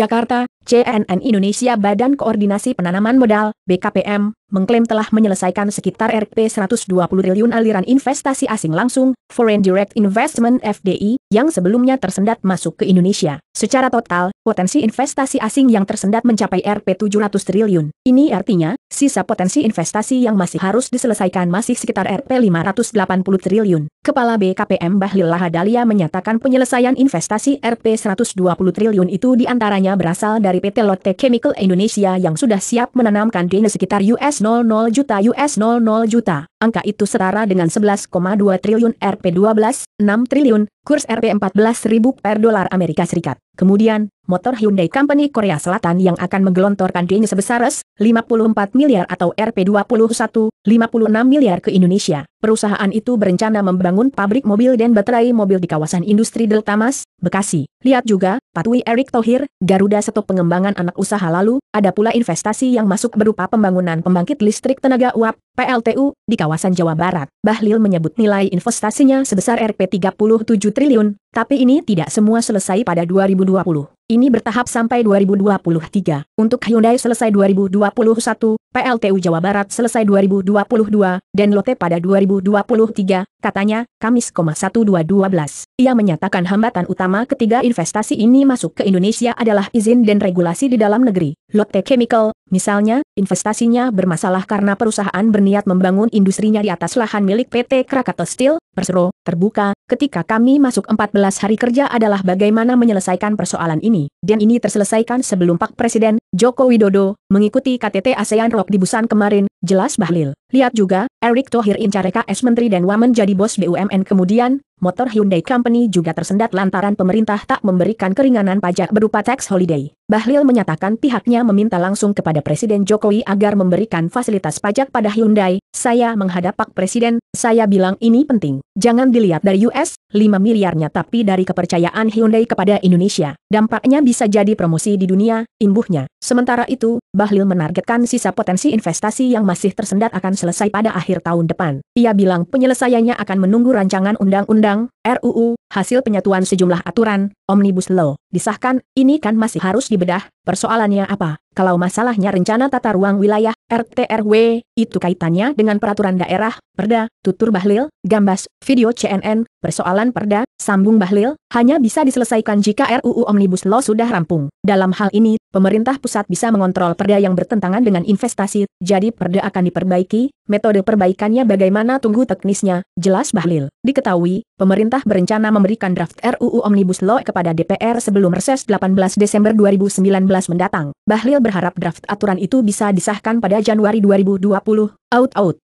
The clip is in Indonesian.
Jakarta, CNN Indonesia Badan Koordinasi Penanaman Modal, BKPM, mengklaim telah menyelesaikan sekitar Rp 120 triliun aliran investasi asing langsung, Foreign Direct Investment FDI, yang sebelumnya tersendat masuk ke Indonesia. Secara total, potensi investasi asing yang tersendat mencapai Rp 700 triliun. Ini artinya, sisa potensi investasi yang masih harus diselesaikan masih sekitar Rp 580 triliun. Kepala BKPM Bahlil Lahadalia menyatakan penyelesaian investasi Rp 120 triliun itu diantaranya berasal dari PT Lotte Chemical Indonesia yang sudah siap menanamkan dana sekitar US 00 juta US 00 juta angka itu setara dengan 11,2 triliun RP12, 6 triliun, kurs RP 14.000 per dolar Amerika Serikat. Kemudian, motor Hyundai Company Korea Selatan yang akan menggelontorkan dana sebesar Rp 54 miliar atau Rp21,56 miliar ke Indonesia. Perusahaan itu berencana membangun pabrik mobil dan baterai mobil di kawasan industri Delta Mas, Bekasi. Lihat juga, patuhi Erick Thohir, Garuda stop pengembangan anak usaha lalu, ada pula investasi yang masuk berupa pembangunan pembangkit listrik tenaga uap, PLTU, di kawasan Jawa Barat. Bahlil menyebut nilai investasinya sebesar Rp37 triliun, tapi ini tidak semua selesai pada 2020. Ini bertahap sampai 2023. Untuk Hyundai selesai 2021, PLTU Jawa Barat selesai 2022, dan Lotte pada 2023, katanya, Kamis 12. Ia menyatakan hambatan utama ketiga investasi ini masuk ke Indonesia adalah izin dan regulasi di dalam negeri. Lotte Chemical, misalnya, investasinya bermasalah karena perusahaan berniat membangun industrinya di atas lahan milik PT Krakato Steel, Persero, terbuka, ketika kami masuk 14 hari kerja adalah bagaimana menyelesaikan persoalan ini, dan ini terselesaikan sebelum Pak Presiden, Joko Widodo, mengikuti KTT ASEAN Rock di Busan kemarin, jelas Bahlil. Lihat juga, Erick Thohir incar KS Menteri dan Wamen jadi bos BUMN kemudian, motor Hyundai Company juga tersendat lantaran pemerintah tak memberikan keringanan pajak berupa tax holiday. Bahlil menyatakan pihaknya meminta langsung kepada Presiden Jokowi agar memberikan fasilitas pajak pada Hyundai, saya menghadap Pak Presiden, saya bilang ini penting. Jangan dilihat dari US, 5 miliarnya tapi dari kepercayaan Hyundai kepada Indonesia, dampaknya bisa jadi promosi di dunia, imbuhnya. Sementara itu, Bahlil menargetkan sisa potensi investasi yang masih tersendat akan selesai pada akhir tahun depan. Ia bilang penyelesaiannya akan menunggu rancangan undang-undang, RUU, hasil penyatuan sejumlah aturan, Omnibus Law disahkan, ini kan masih harus dibedah, persoalannya apa? Kalau masalahnya rencana tata ruang wilayah, RTRW, itu kaitannya dengan peraturan daerah, perda, tutur bahlil, gambas, video CNN, persoalan perda, sambung bahlil, hanya bisa diselesaikan jika RUU Omnibus Law sudah rampung. Dalam hal ini, pemerintah pusat bisa mengontrol perda yang bertentangan dengan investasi, jadi perda akan diperbaiki, metode perbaikannya bagaimana tunggu teknisnya, jelas bahlil. Diketahui, pemerintah berencana memberikan draft RUU Omnibus Law kepada DPR sebelum reses 18 Desember 2019 mendatang. Bahlil berharap draft aturan itu bisa disahkan pada Januari 2020. Out-out.